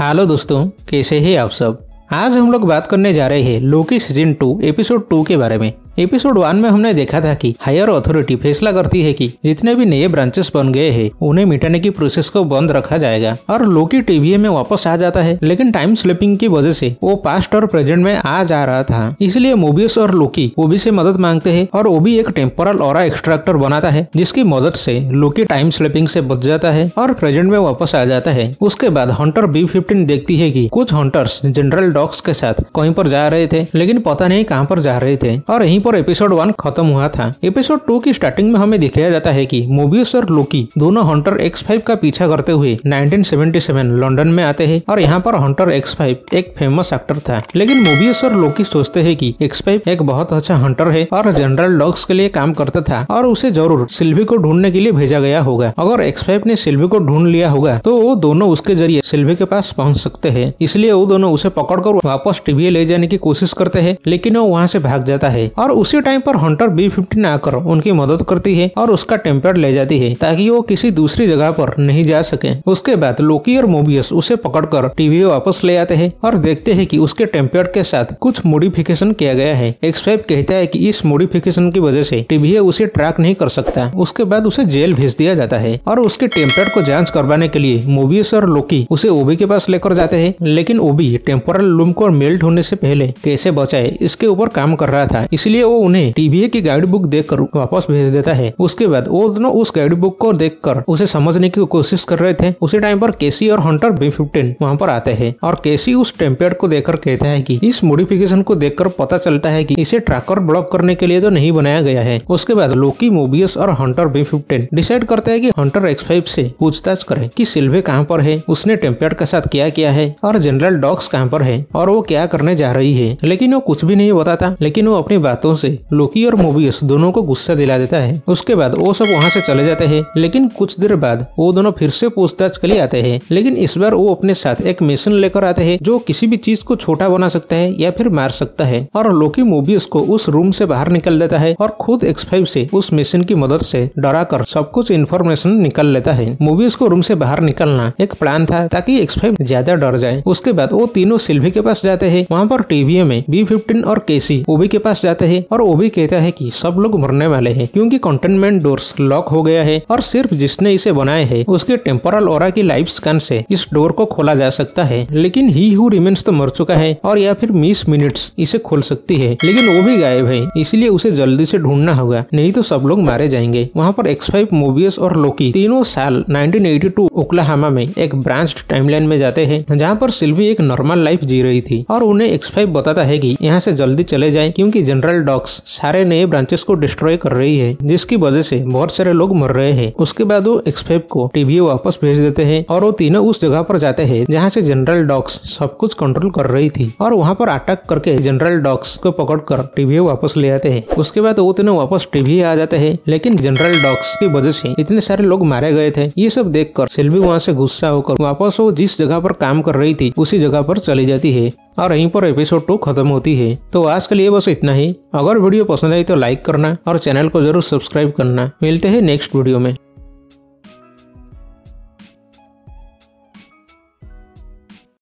hello दोस्तों कैसे हैं आप सब आज हम लोग बात करने जा रहे हैं Loki season two episode two के बारे में एपिसोड वन में हमने देखा था कि हायर अथॉरिटी फैसला करती है कि जितने भी नए ब्रांचेस बन गए हैं उन्हें मिटाने की प्रोसेस को बंद रखा जाएगा और लोकी टीवी में वापस आ जाता है लेकिन टाइम स्लिपिंग की वजह से वो पास्ट और प्रेजेंट में आ जा रहा था इसलिए मोबियस और लोकी ओबी से मदद मांगते हैं और ओबी एक टेम्पोरल और एक्सट्रैक्टर बनाता है जिसकी मदद से लोकी टाइम स्लिपिंग से बच जाता है और प्रेजेंट में वापस आ जाता है उसके बाद हंटर बी फिफ्टीन देखती है की कुछ हंटर्स जनरल डॉग्स के साथ कहीं पर जा रहे थे लेकिन पता नहीं कहाँ पर जा रहे थे और यहीं पर एपिसोड वन खत्म हुआ था एपिसोड टू की स्टार्टिंग में हमें दिखाया जाता है कि मोबियस और लोकी दोनों हंटर एक्स फाइव का पीछा करते हुए 1977 लंदन में आते हैं और यहाँ पर हंटर एक्स फाइव एक फेमस एक्टर था लेकिन मोबियस और लोकी सोचते है की एक्स फाइव एक बहुत अच्छा हंटर है और जनरल डॉग्स के लिए काम करता था और उसे जरूर सिल्वी को ढूंढने के लिए भेजा गया होगा अगर एक्स फाइव ने सिल्वी को ढूंढ लिया होगा तो वो दोनों उसके जरिए सिल्वी के पास पहुंच सकते हैं इसलिए वो दोनों उसे पकड़ कर वापस टीवी ले जाने की कोशिश करते हैं लेकिन वो वहाँ से भाग जाता है और उसी टाइम पर हंटर बी फिफ्टीन आकर उनकी मदद करती है और उसका टेम्पर ले जाती है ताकि वो किसी दूसरी जगह पर नहीं जा सके उसके बाद लोकी और मोबियस उसे पकड़कर टीवी वापस ले आते हैं और देखते हैं कि उसके टेम्पर के साथ कुछ मोडिफिकेशन किया गया है फाइव कहता है की इस मोडिफिकेशन की वजह से टीवी उसे ट्रैक नहीं कर सकता उसके बाद उसे जेल भेज दिया जाता है और उसके टेम्पर को जाँच करवाने के लिए मोबियस और लोकी उसे ओबी के पास लेकर जाते हैं लेकिन ओबी टेम्पोरल लूम को मेल्ट होने से पहले कैसे बचाए इसके ऊपर काम कर रहा था इसलिए वो उन्हें टीबीए की गाइड बुक कर वापस भेज देता है उसके बाद वो दोनों उस गाइड बुक को कर उसे समझने की कोशिश कर रहे थे उसी टाइम पर केसी और हंटर बी फिफ्टीन वहाँ पर आते हैं और केसी उस टेम्पेड को देखकर कहता है की इस मोडिफिकेशन को कर पता चलता है की इसे ट्रैकर ब्लॉक करने के लिए तो नहीं बनाया गया है उसके बाद लोकी मोबियस और हंटर बी फिफ्टीन डिसाइड करते हैं की हंटर एक्स फाइव से पूछताछ करे की सिल्वे कहाँ पर है उसने टेम्पेड के साथ क्या किया है और जनरल डॉक्स कहाँ पर है और वो क्या करने जा रही है लेकिन वो कुछ भी नहीं बताता लेकिन वो अपनी बातों बातों से लोकी और मोबियस दोनों को गुस्सा दिला देता है उसके बाद वो सब वहाँ से चले जाते हैं लेकिन कुछ देर बाद वो दोनों फिर से पूछताछ के लिए आते हैं लेकिन इस बार वो अपने साथ एक मेसिन लेकर आते हैं जो किसी भी चीज को छोटा बना सकता है या फिर मार सकता है और लोकी मोबियस को उस रूम से बाहर निकल देता है और खुद एक्स से उस मेसिन की मदद से डरा कर सब कुछ इन्फॉर्मेशन निकल लेता है मोबियस को रूम से बाहर निकलना एक प्लान था ताकि एक्स ज्यादा डर जाए उसके बाद वो तीनों सिल्वी के पास जाते हैं वहाँ पर टीवी में बी फिफ्टीन और केसी ओबी के पास जाते हैं और वो भी कहता है कि सब लोग मरने वाले हैं क्योंकि कंटेनमेंट डोर्स लॉक हो गया है और सिर्फ जिसने इसे बनाए है उसके टेम्पोरल और की लाइफ स्कैन से इस डोर को खोला जा सकता है लेकिन ही हु रिमेन्स तो मर चुका है और या फिर मिस मिनट्स इसे खोल सकती है लेकिन वो भी गायब है इसलिए उसे जल्दी से ढूंढना होगा नहीं तो सब लोग मारे जाएंगे वहाँ पर एक्स फाइव मोबियस और लोकी तीनों साल नाइनटीन एटी टू ओक्लाहामा में एक ब्रांच टाइमलाइन में जाते हैं जहाँ पर सिल्वी एक नॉर्मल लाइफ जी रही थी और उन्हें एक्स फाइव बताता है की यहाँ से जल्दी चले जाए क्यूँकी जनरल पैराडॉक्स सारे नए ब्रांचेस को डिस्ट्रॉय कर रही है जिसकी वजह से बहुत सारे लोग मर रहे हैं उसके बाद वो एक्सफेब को टीबीए वापस भेज देते हैं और वो तीनों उस जगह पर जाते हैं जहाँ से जनरल डॉक्स सब कुछ कंट्रोल कर रही थी और वहाँ पर अटैक करके जनरल डॉक्स को पकड़ कर टीबीए वापस ले आते हैं उसके बाद वो तीनों वापस टीबीए आ जाते हैं लेकिन जनरल डॉक्स की वजह से इतने सारे लोग मारे गए थे ये सब कर सिल्वी वहाँ से गुस्सा होकर वापस वो जिस जगह पर काम कर रही थी उसी जगह पर चली जाती है और यहीं पर एपिसोड टू खत्म होती है तो आज के लिए बस इतना ही अगर वीडियो पसंद आई तो लाइक करना और चैनल को जरूर सब्सक्राइब करना मिलते हैं नेक्स्ट वीडियो में